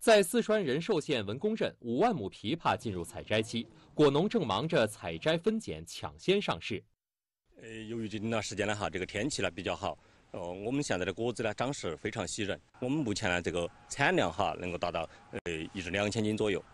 在四川仁寿县文宫镇，五万亩枇杷进入采摘期，果农正忙着采摘分拣，抢先上市。呃，由于这段时间呢哈，这个天气呢比较好，呃，我们现在的果子呢长势非常喜人。我们目前呢这个产量哈能够达到呃一至两千斤左右。